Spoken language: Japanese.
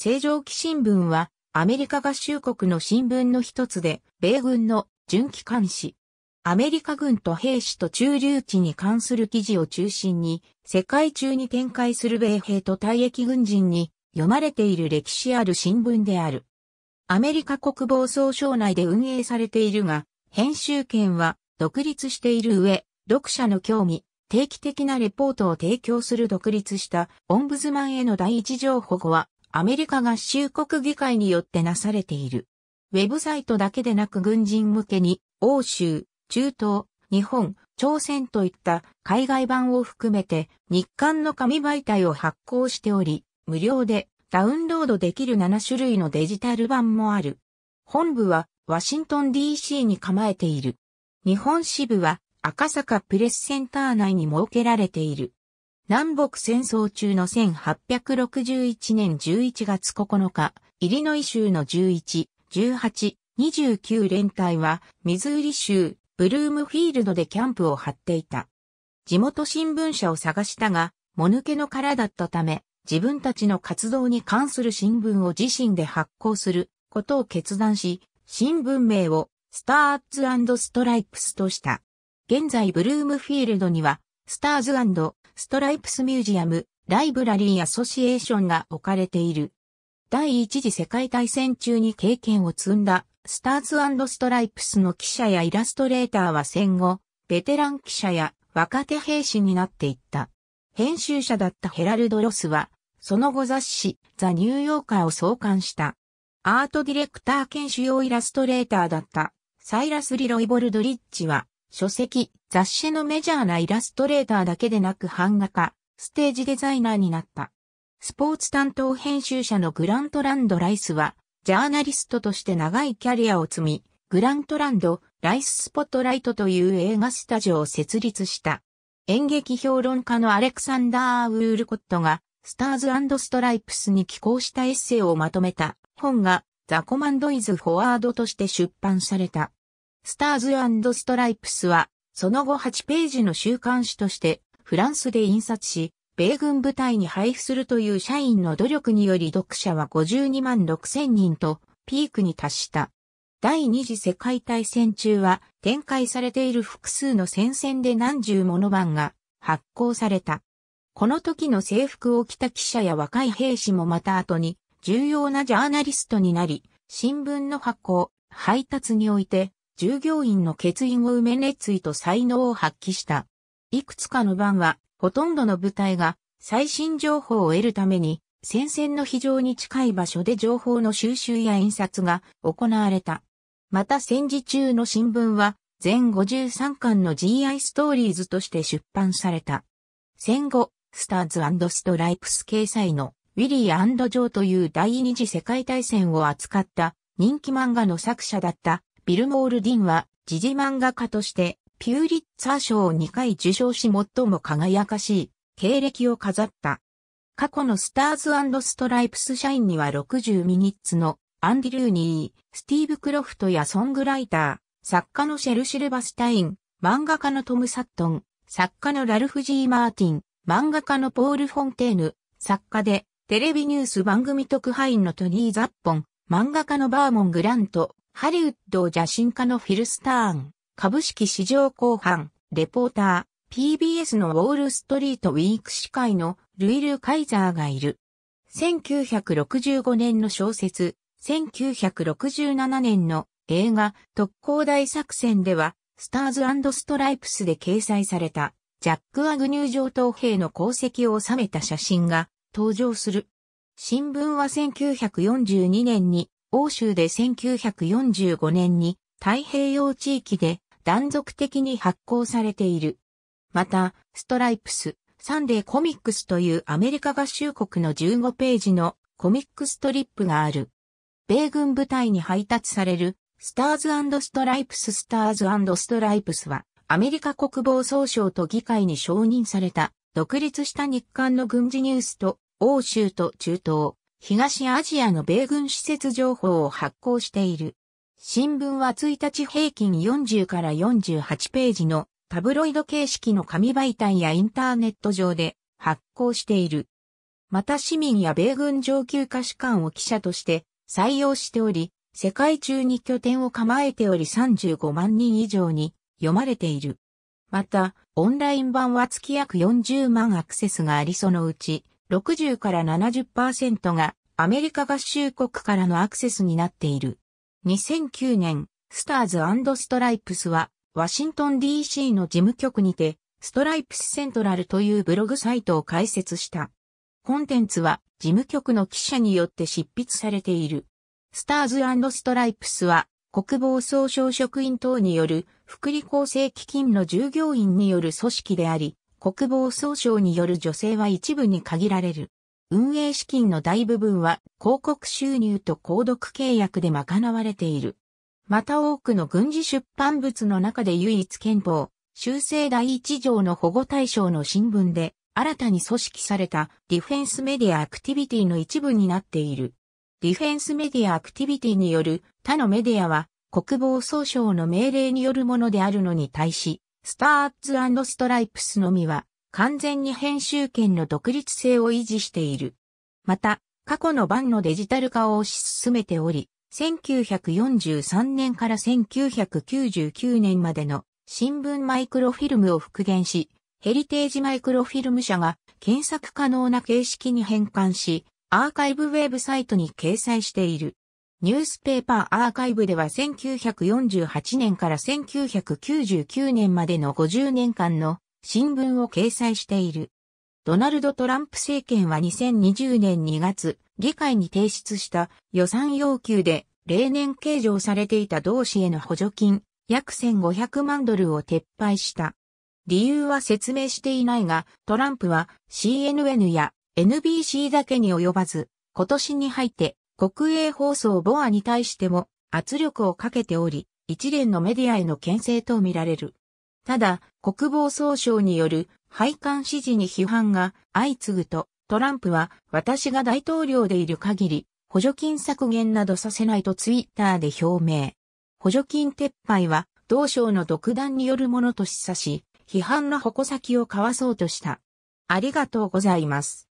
正常期新聞は、アメリカ合衆国の新聞の一つで、米軍の準機関紙。アメリカ軍と兵士と駐留地に関する記事を中心に、世界中に展開する米兵と退役軍人に読まれている歴史ある新聞である。アメリカ国防総省内で運営されているが、編集権は独立している上、読者の興味、定期的なレポートを提供する独立したオンブズマンへの第一情報はアメリカ合衆国議会によってなされている。ウェブサイトだけでなく軍人向けに、欧州、中東、日本、朝鮮といった海外版を含めて日刊の紙媒体を発行しており、無料でダウンロードできる7種類のデジタル版もある。本部はワシントン DC に構えている。日本支部は赤坂プレスセンター内に設けられている。南北戦争中の1861年11月9日、イリノイ州の11、18、29連隊は、ミズーリ州、ブルームフィールドでキャンプを張っていた。地元新聞社を探したが、もぬけの殻だったため、自分たちの活動に関する新聞を自身で発行することを決断し、新聞名をスターズストライプスとした。現在ブルームフィールドには、スターズストライプスミュージアム、ライブラリーアソシエーションが置かれている。第一次世界大戦中に経験を積んだ、スターズストライプスの記者やイラストレーターは戦後、ベテラン記者や若手兵士になっていった。編集者だったヘラルド・ロスは、その後雑誌、ザ・ニューヨーカーを創刊した。アートディレクター兼主要イラストレーターだった、サイラス・リロイ・ボルドリッジは、書籍、雑誌のメジャーなイラストレーターだけでなく版画家、ステージデザイナーになった。スポーツ担当編集者のグラントランド・ライスは、ジャーナリストとして長いキャリアを積み、グラントランド・ライス・スポットライトという映画スタジオを設立した。演劇評論家のアレクサンダー・ウールコットが、スターズストライプスに寄稿したエッセイをまとめた本が、ザ・コマンド・イズ・フォワードとして出版された。スターズストライプスは、その後8ページの週刊誌として、フランスで印刷し、米軍部隊に配布するという社員の努力により読者は52万6千人と、ピークに達した。第二次世界大戦中は、展開されている複数の戦線で何十もの番が発行された。この時の制服を着た記者や若い兵士もまた後に重要なジャーナリストになり、新聞の発行、配達において従業員の欠員を埋め熱意と才能を発揮した。いくつかの番は、ほとんどの部隊が最新情報を得るために、戦線の非常に近い場所で情報の収集や印刷が行われた。また戦時中の新聞は、全53巻の GI ストーリーズとして出版された。戦後、スターズストライプス掲載のウィリージョーという第二次世界大戦を扱った人気漫画の作者だったビルモール・ディンは、時事漫画家として、ピューリッツァー賞を2回受賞し最も輝かしい経歴を飾った。過去のスターズストライプス社員には60ミニッツのアンディ・ルーニー、スティーブ・クロフトやソングライター、作家のシェル・シルバスタイン、漫画家のトム・サットン、作家のラルフ・ジー・マーティン、漫画家のポール・フォンテーヌ、作家でテレビニュース番組特派員のトニー・ザッポン、漫画家のバーモン・グラント、ハリウッド邪神家のフィル・スターン、株式市場後半、レポーター、PBS のウォールストリートウィーク司会のルイル・カイザーがいる。1965年の小説、1967年の映画特攻大作戦では、スターズストライプスで掲載された、ジャック・アグニュー上等兵の功績を収めた写真が登場する。新聞は1942年に欧州で1945年に太平洋地域で断続的に発行されている。また、ストライプス、サンデーコミックスというアメリカ合衆国の15ページのコミックストリップがある。米軍部隊に配達されるスターズストライプススターズストライプスはアメリカ国防総省と議会に承認された独立した日韓の軍事ニュースと欧州と中東、東アジアの米軍施設情報を発行している。新聞は1日平均40から48ページのタブロイド形式の紙媒体やインターネット上で発行している。また市民や米軍上級歌士官を記者として採用しており、世界中に拠点を構えており35万人以上に読まれている。また、オンライン版は月約40万アクセスがありそのうち60から70%がアメリカ合衆国からのアクセスになっている。2009年、スターズストライプスは、ワシントン DC の事務局にて、ストライプスセントラルというブログサイトを開設した。コンテンツは事務局の記者によって執筆されている。スターズストライプスは国防総省職員等による福利厚生基金の従業員による組織であり、国防総省による助成は一部に限られる。運営資金の大部分は広告収入と購読契約で賄われている。また多くの軍事出版物の中で唯一憲法、修正第一条の保護対象の新聞で新たに組織されたディフェンスメディアアクティビティの一部になっている。ディフェンスメディアアクティビティによる他のメディアは国防総省の命令によるものであるのに対し、スターツストライプスのみは、完全に編集権の独立性を維持している。また、過去の版のデジタル化を推し進めており、1943年から1999年までの新聞マイクロフィルムを復元し、ヘリテージマイクロフィルム社が検索可能な形式に変換し、アーカイブウェブサイトに掲載している。ニュースペーパーアーカイブでは1948年から1999年までの50年間の新聞を掲載している。ドナルド・トランプ政権は2020年2月、議会に提出した予算要求で、例年計上されていた同志への補助金、約1500万ドルを撤廃した。理由は説明していないが、トランプは CNN や NBC だけに及ばず、今年に入って国営放送ボアに対しても圧力をかけており、一連のメディアへの牽制とみられる。ただ、国防総省による配管指示に批判が相次ぐと、トランプは私が大統領でいる限り、補助金削減などさせないとツイッターで表明。補助金撤廃は同省の独断によるものと示唆し、批判の矛先をかわそうとした。ありがとうございます。